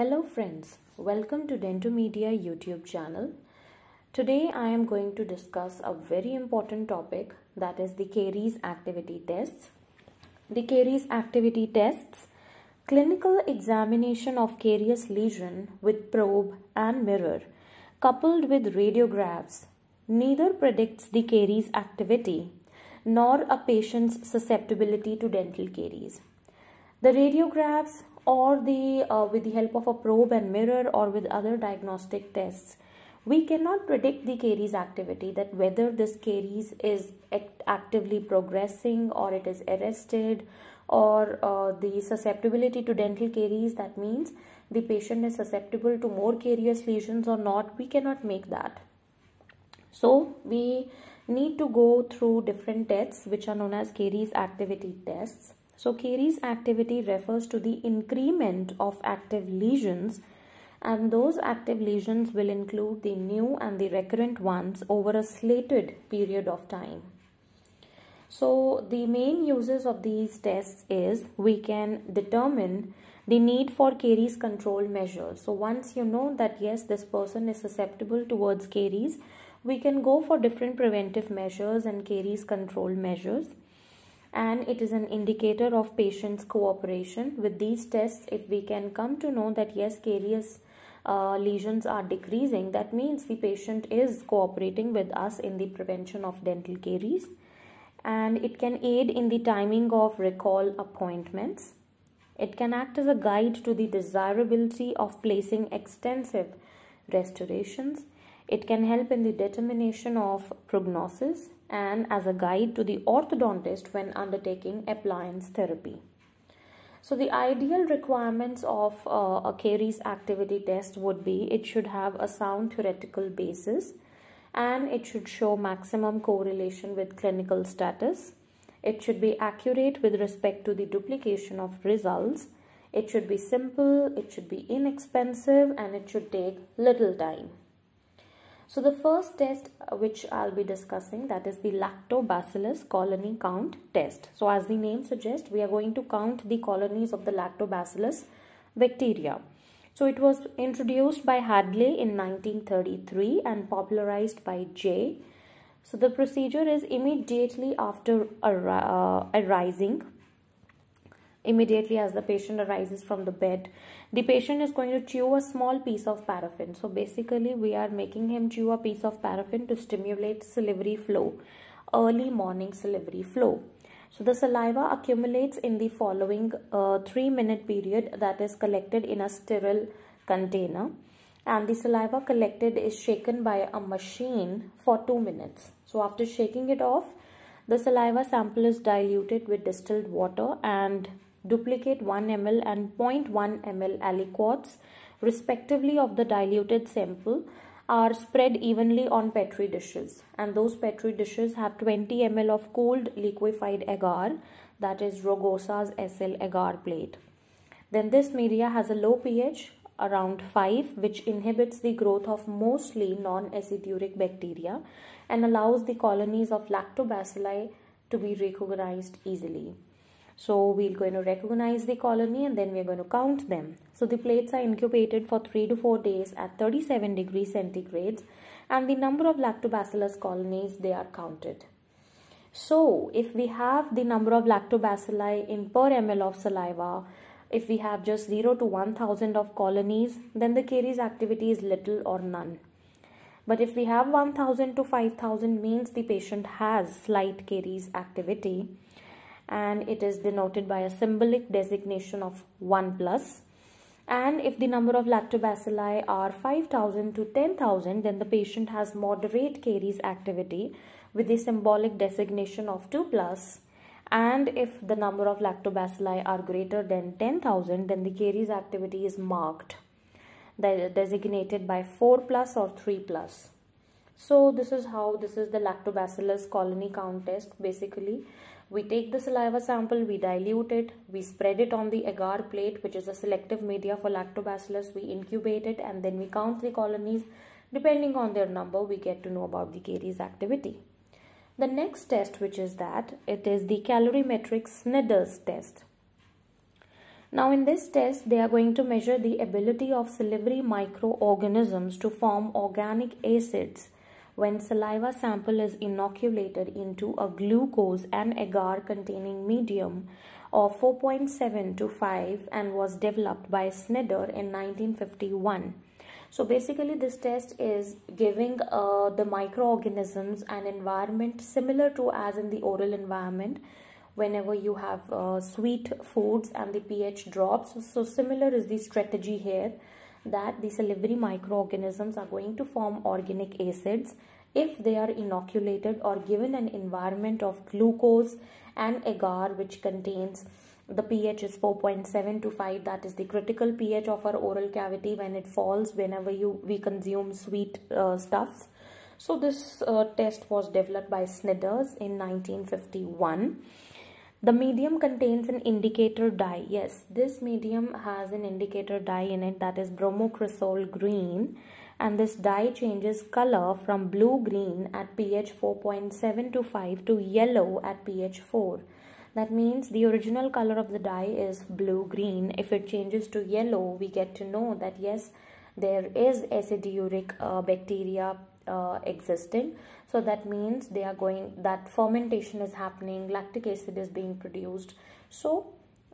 Hello friends, welcome to Dentomedia YouTube channel. Today I am going to discuss a very important topic that is the Caries activity tests. The Caries activity tests, clinical examination of caries lesion with probe and mirror coupled with radiographs neither predicts the caries activity nor a patient's susceptibility to dental caries. The radiographs or the uh, with the help of a probe and mirror or with other diagnostic tests we cannot predict the caries activity that whether this caries is act actively progressing or it is arrested or uh, the susceptibility to dental caries that means the patient is susceptible to more carious lesions or not we cannot make that so we need to go through different tests which are known as caries activity tests so caries activity refers to the increment of active lesions and those active lesions will include the new and the recurrent ones over a slated period of time. So the main uses of these tests is we can determine the need for caries control measures. So once you know that yes, this person is susceptible towards caries, we can go for different preventive measures and caries control measures and it is an indicator of patient's cooperation. With these tests, if we can come to know that yes, caries uh, lesions are decreasing, that means the patient is cooperating with us in the prevention of dental caries and it can aid in the timing of recall appointments. It can act as a guide to the desirability of placing extensive restorations. It can help in the determination of prognosis and as a guide to the orthodontist when undertaking appliance therapy. So the ideal requirements of uh, a caries activity test would be it should have a sound theoretical basis and it should show maximum correlation with clinical status. It should be accurate with respect to the duplication of results. It should be simple, it should be inexpensive and it should take little time. So the first test uh, which I'll be discussing that is the lactobacillus colony count test. So as the name suggests, we are going to count the colonies of the lactobacillus bacteria. So it was introduced by Hadley in 1933 and popularized by Jay. So the procedure is immediately after uh, arising immediately as the patient arises from the bed. The patient is going to chew a small piece of paraffin. So basically we are making him chew a piece of paraffin to stimulate salivary flow, early morning salivary flow. So the saliva accumulates in the following uh, 3 minute period that is collected in a sterile container and the saliva collected is shaken by a machine for 2 minutes. So after shaking it off, the saliva sample is diluted with distilled water and duplicate 1 ml and 0.1 ml aliquots respectively of the diluted sample are spread evenly on petri dishes and those petri dishes have 20 ml of cold liquefied agar that is Rogosa's SL agar plate. Then this media has a low pH around 5 which inhibits the growth of mostly non-aciduric bacteria and allows the colonies of lactobacilli to be recognized easily. So we're going to recognize the colony and then we're going to count them. So the plates are incubated for 3 to 4 days at 37 degrees centigrade and the number of lactobacillus colonies they are counted. So if we have the number of lactobacilli in per ml of saliva, if we have just 0 to 1000 of colonies, then the caries activity is little or none. But if we have 1000 to 5000 means the patient has slight caries activity and it is denoted by a symbolic designation of 1 plus. And if the number of lactobacilli are 5000 to 10,000 then the patient has moderate caries activity with the symbolic designation of 2 plus. And if the number of lactobacilli are greater than 10,000 then the caries activity is marked designated by 4 plus or 3 plus. So this is how this is the lactobacillus colony count test basically we take the saliva sample, we dilute it, we spread it on the agar plate which is a selective media for lactobacillus, we incubate it and then we count the colonies. Depending on their number, we get to know about the caries activity. The next test which is that, it is the calorimetric Snider's test. Now in this test, they are going to measure the ability of salivary microorganisms to form organic acids when saliva sample is inoculated into a glucose and agar containing medium of 4.7 to 5 and was developed by Snider in 1951. So basically this test is giving uh, the microorganisms an environment similar to as in the oral environment whenever you have uh, sweet foods and the pH drops. So similar is the strategy here that the salivary microorganisms are going to form organic acids if they are inoculated or given an environment of glucose and agar which contains the pH is 4.7 to 5 that is the critical pH of our oral cavity when it falls whenever you we consume sweet uh, stuffs. So this uh, test was developed by Sniders in 1951 the medium contains an indicator dye. Yes, this medium has an indicator dye in it that is bromocresol green and this dye changes color from blue-green at pH 4.7 to 5 to yellow at pH 4. That means the original color of the dye is blue-green. If it changes to yellow, we get to know that yes, there is aciduric uh, bacteria uh, existing so that means they are going that fermentation is happening lactic acid is being produced so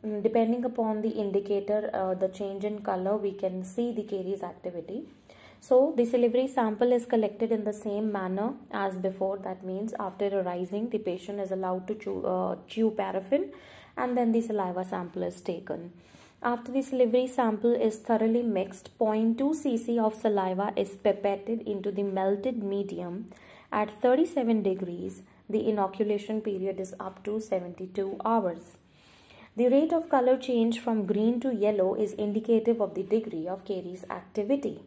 mm, depending upon the indicator uh, the change in color we can see the caries activity so the salivary sample is collected in the same manner as before that means after arising the patient is allowed to chew, uh, chew paraffin and then the saliva sample is taken after the livery sample is thoroughly mixed, 0.2 cc of saliva is pipetted into the melted medium at 37 degrees. The inoculation period is up to 72 hours. The rate of color change from green to yellow is indicative of the degree of caries activity.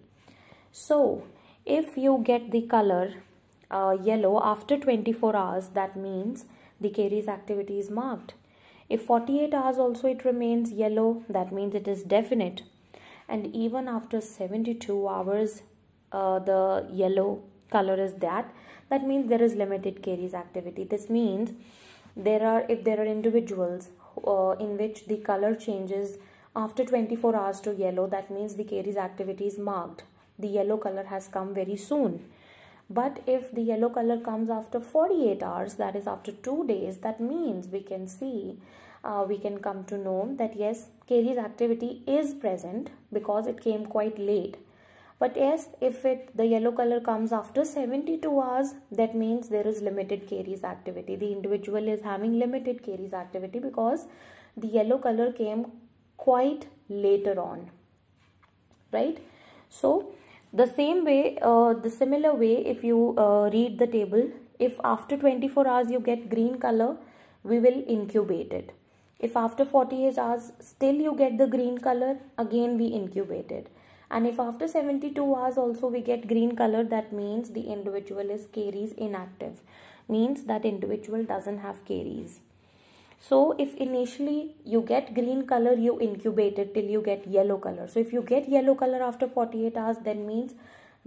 So, if you get the color uh, yellow after 24 hours, that means the caries activity is marked. If 48 hours also it remains yellow, that means it is definite. And even after 72 hours, uh, the yellow color is that. That means there is limited caries activity. This means there are if there are individuals uh, in which the color changes after 24 hours to yellow, that means the caries activity is marked. The yellow color has come very soon but if the yellow color comes after 48 hours, that is after 2 days, that means we can see, uh, we can come to know that yes, Kari's activity is present because it came quite late. But yes, if it the yellow color comes after 72 hours, that means there is limited Kari's activity. The individual is having limited Kari's activity because the yellow color came quite later on, right? So, the same way, uh, the similar way if you uh, read the table, if after 24 hours you get green color, we will incubate it. If after 48 hours still you get the green color, again we incubate it. And if after 72 hours also we get green color, that means the individual is caries inactive. Means that individual doesn't have caries. So if initially you get green color, you incubate it till you get yellow color. So if you get yellow color after 48 hours, then means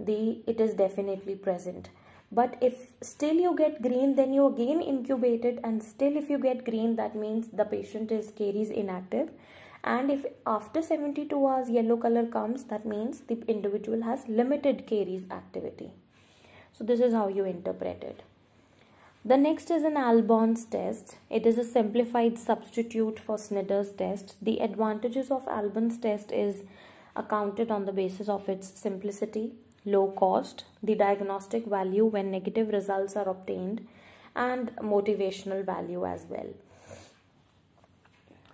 the it is definitely present. But if still you get green, then you again incubate it and still if you get green, that means the patient is caries inactive. And if after 72 hours yellow color comes, that means the individual has limited caries activity. So this is how you interpret it. The next is an Alborn's test. It is a simplified substitute for Snyder's test. The advantages of Alborn's test is accounted on the basis of its simplicity, low cost, the diagnostic value when negative results are obtained, and motivational value as well.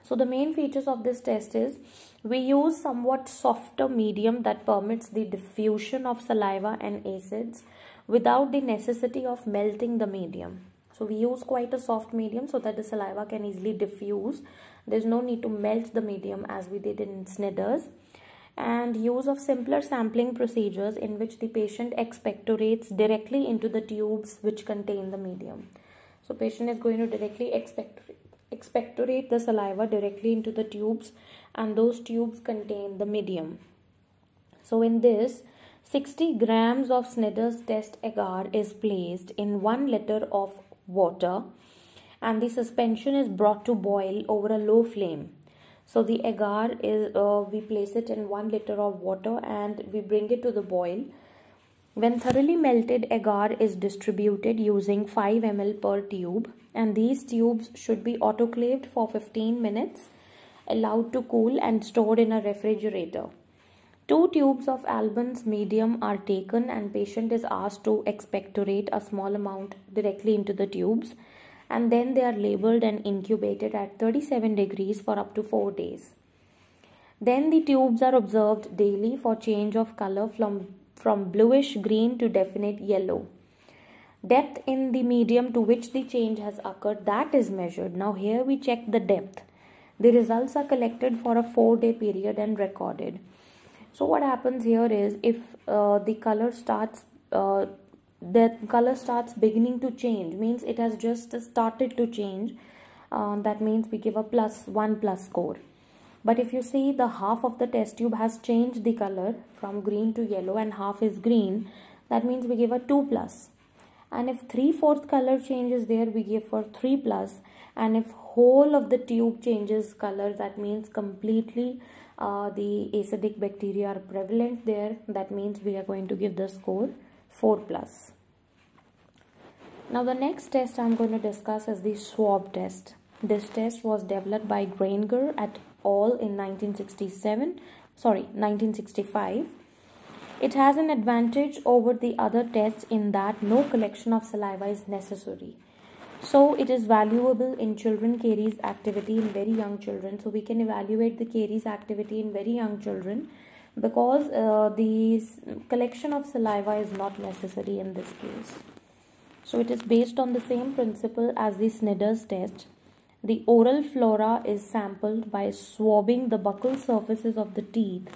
So the main features of this test is we use somewhat softer medium that permits the diffusion of saliva and acids without the necessity of melting the medium. So we use quite a soft medium so that the saliva can easily diffuse. There's no need to melt the medium as we did in Sniders. And use of simpler sampling procedures in which the patient expectorates directly into the tubes which contain the medium. So patient is going to directly expectorate expectorate the saliva directly into the tubes and those tubes contain the medium. So in this, 60 grams of Snider's test agar is placed in 1 liter of water and the suspension is brought to boil over a low flame. So the agar is uh, we place it in 1 liter of water and we bring it to the boil. When thoroughly melted agar is distributed using 5 ml per tube and these tubes should be autoclaved for 15 minutes allowed to cool and stored in a refrigerator. Two tubes of Albans medium are taken and patient is asked to expectorate a small amount directly into the tubes and then they are labeled and incubated at 37 degrees for up to 4 days. Then the tubes are observed daily for change of color from, from bluish green to definite yellow. Depth in the medium to which the change has occurred that is measured. Now here we check the depth. The results are collected for a 4 day period and recorded so what happens here is if uh, the color starts uh, the color starts beginning to change means it has just started to change uh, that means we give a plus one plus score but if you see the half of the test tube has changed the color from green to yellow and half is green that means we give a 2 plus and if 3 fourth color changes there we give for 3 plus and if whole of the tube changes color that means completely uh, the acidic bacteria are prevalent there that means we are going to give the score 4 plus now the next test i'm going to discuss is the swab test this test was developed by granger at all in 1967 sorry 1965 it has an advantage over the other tests in that no collection of saliva is necessary so it is valuable in children caries activity in very young children. So we can evaluate the caries activity in very young children because uh, the collection of saliva is not necessary in this case. So it is based on the same principle as the Snider's test. The oral flora is sampled by swabbing the buccal surfaces of the teeth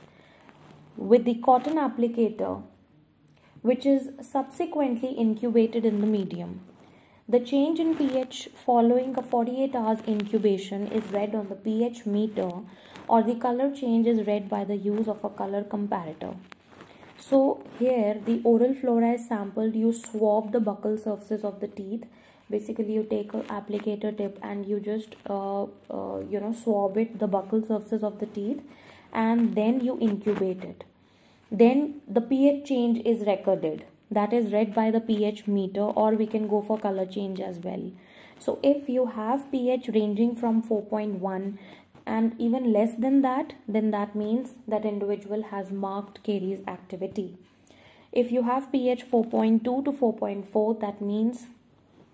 with the cotton applicator which is subsequently incubated in the medium. The change in pH following a 48 hours incubation is read on the pH meter or the color change is read by the use of a color comparator. So here the oral flora is sampled, you swab the buccal surfaces of the teeth. Basically you take an applicator tip and you just uh, uh, you know swab it the buccal surfaces of the teeth and then you incubate it. Then the pH change is recorded that is read by the pH meter or we can go for color change as well. So if you have pH ranging from 4.1 and even less than that, then that means that individual has marked caries activity. If you have pH 4.2 to 4.4, that means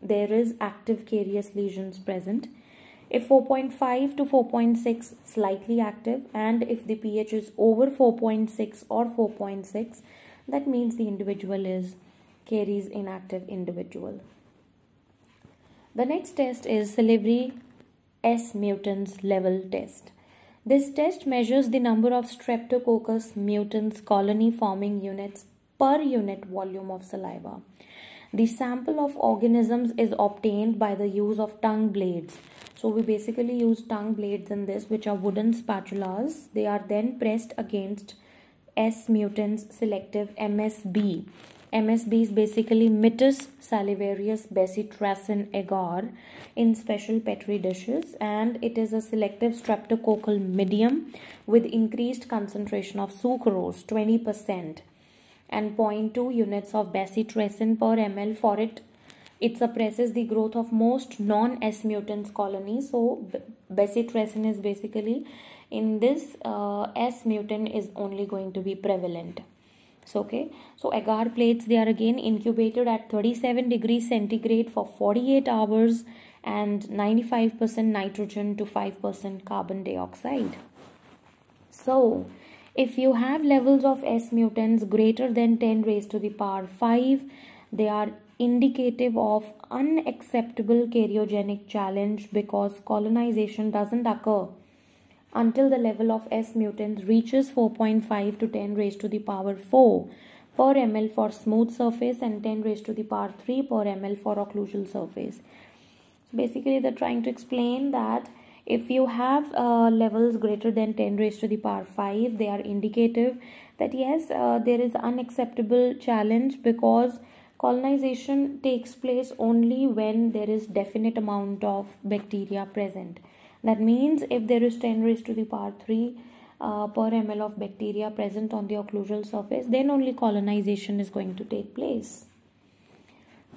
there is active carious lesions present. If 4.5 to 4.6, slightly active, and if the pH is over 4.6 or 4.6, that means the individual is caries inactive individual the next test is salivary S mutants level test this test measures the number of streptococcus mutants colony forming units per unit volume of saliva the sample of organisms is obtained by the use of tongue blades so we basically use tongue blades in this which are wooden spatulas they are then pressed against S mutants selective MSB. MSB is basically Mitis salivarius basitracin agar in special petri dishes and it is a selective streptococcal medium with increased concentration of sucrose 20% and 0.2 units of bacitracin per ml for it. It suppresses the growth of most non-S mutants colonies. So bacitracin is basically in this uh, s mutant is only going to be prevalent so okay so agar plates they are again incubated at 37 degrees centigrade for 48 hours and 95% nitrogen to 5% carbon dioxide so if you have levels of s mutants greater than 10 raised to the power 5 they are indicative of unacceptable karyogenic challenge because colonization doesn't occur until the level of S mutants reaches 4.5 to 10 raised to the power 4 per ml for smooth surface and 10 raised to the power 3 per ml for occlusal surface. So basically they're trying to explain that if you have uh, levels greater than 10 raised to the power 5 they are indicative that yes uh, there is unacceptable challenge because colonization takes place only when there is definite amount of bacteria present that means if there is 10 raised to the power 3 uh, per ml of bacteria present on the occlusal surface then only colonization is going to take place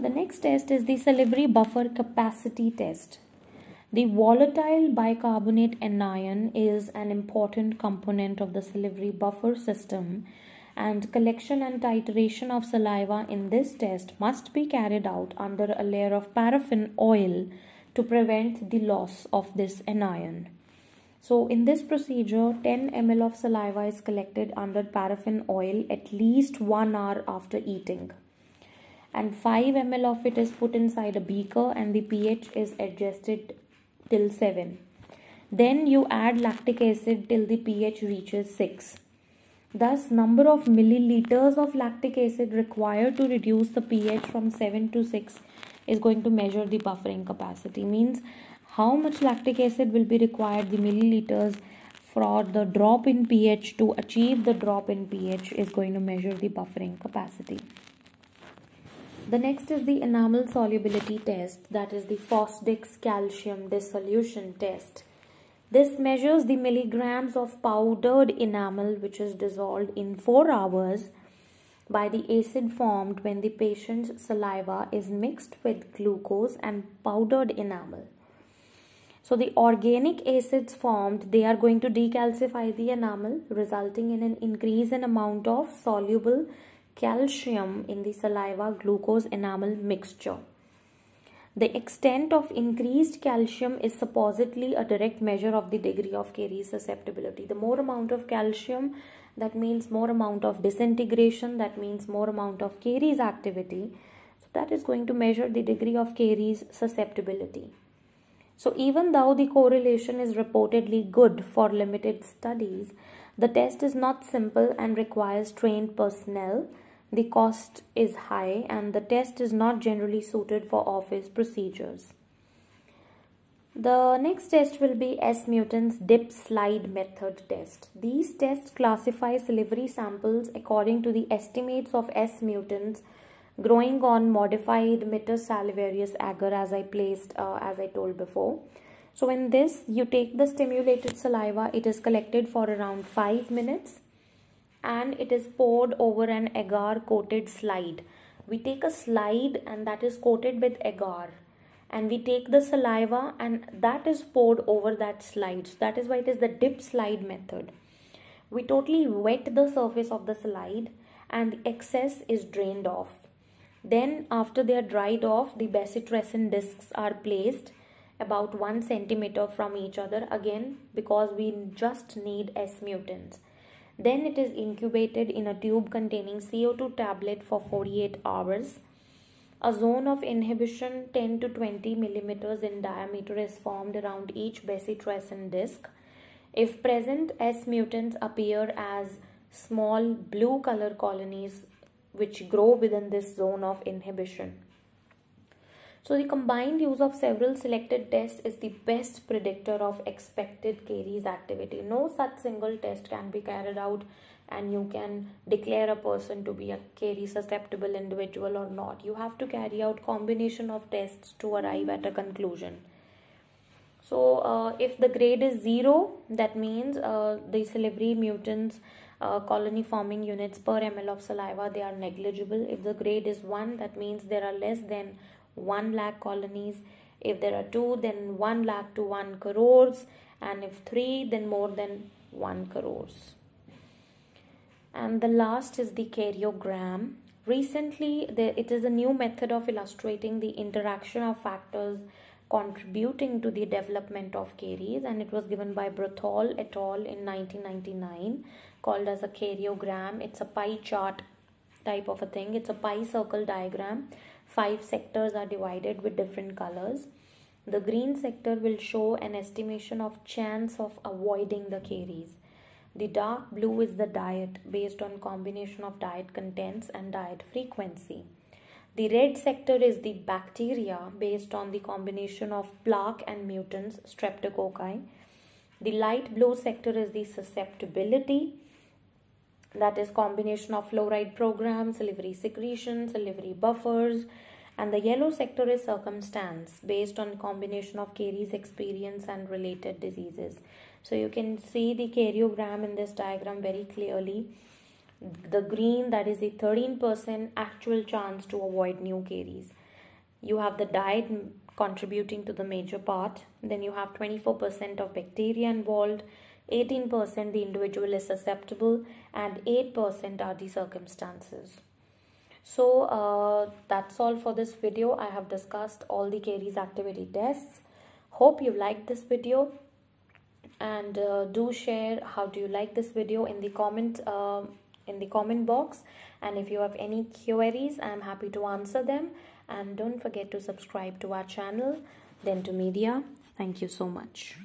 the next test is the salivary buffer capacity test the volatile bicarbonate anion is an important component of the salivary buffer system and collection and titration of saliva in this test must be carried out under a layer of paraffin oil to prevent the loss of this anion. So in this procedure, 10 ml of saliva is collected under paraffin oil at least 1 hour after eating. And 5 ml of it is put inside a beaker and the pH is adjusted till 7. Then you add lactic acid till the pH reaches 6. Thus, number of milliliters of lactic acid required to reduce the pH from 7 to 6 is going to measure the buffering capacity means how much lactic acid will be required the milliliters for the drop in pH to achieve the drop in pH is going to measure the buffering capacity. The next is the enamel solubility test that is the Fosdix calcium dissolution test. This measures the milligrams of powdered enamel which is dissolved in 4 hours by the acid formed when the patient's saliva is mixed with glucose and powdered enamel. So the organic acids formed, they are going to decalcify the enamel resulting in an increase in amount of soluble calcium in the saliva glucose enamel mixture. The extent of increased calcium is supposedly a direct measure of the degree of caries susceptibility. The more amount of calcium that means more amount of disintegration that means more amount of caries activity so that is going to measure the degree of caries susceptibility so even though the correlation is reportedly good for limited studies the test is not simple and requires trained personnel the cost is high and the test is not generally suited for office procedures the next test will be S. Newton's dip slide method test. These tests classify salivary samples according to the estimates of S. Newton's growing on modified metasalivarius agar as I placed uh, as I told before. So in this you take the stimulated saliva it is collected for around 5 minutes and it is poured over an agar coated slide. We take a slide and that is coated with agar and we take the saliva and that is poured over that slide so that is why it is the dip slide method we totally wet the surface of the slide and the excess is drained off then after they are dried off the bacitracin discs are placed about 1 centimeter from each other again because we just need S mutants. Then it is incubated in a tube containing CO2 tablet for 48 hours. A zone of inhibition 10 to 20 millimeters in diameter is formed around each bacitracin disc. If present, S mutants appear as small blue color colonies which grow within this zone of inhibition. So the combined use of several selected tests is the best predictor of expected caries activity. No such single test can be carried out and you can declare a person to be a carry susceptible individual or not you have to carry out combination of tests to arrive at a conclusion so uh, if the grade is 0 that means uh, the salivary mutants uh, colony forming units per ml of saliva they are negligible if the grade is 1 that means there are less than 1 lakh colonies if there are 2 then 1 lakh to 1 crores and if 3 then more than 1 crores and the last is the karyogram. Recently, it is a new method of illustrating the interaction of factors contributing to the development of caries and it was given by Brothol et al. in 1999 called as a karyogram. It's a pie chart type of a thing. It's a pie circle diagram. Five sectors are divided with different colors. The green sector will show an estimation of chance of avoiding the caries. The dark blue is the diet based on combination of diet contents and diet frequency. The red sector is the bacteria based on the combination of plaque and mutants streptococci. The light blue sector is the susceptibility that is combination of fluoride programs, salivary secretions, salivary buffers and the yellow sector is circumstance based on combination of caries experience and related diseases. So you can see the karyogram in this diagram very clearly. The green that is the 13% actual chance to avoid new caries. You have the diet contributing to the major part. Then you have 24% of bacteria involved. 18% the individual is susceptible and 8% are the circumstances. So uh, that's all for this video. I have discussed all the caries activity tests. Hope you liked this video and uh, do share how do you like this video in the comment uh, in the comment box and if you have any queries i am happy to answer them and don't forget to subscribe to our channel dental media thank you so much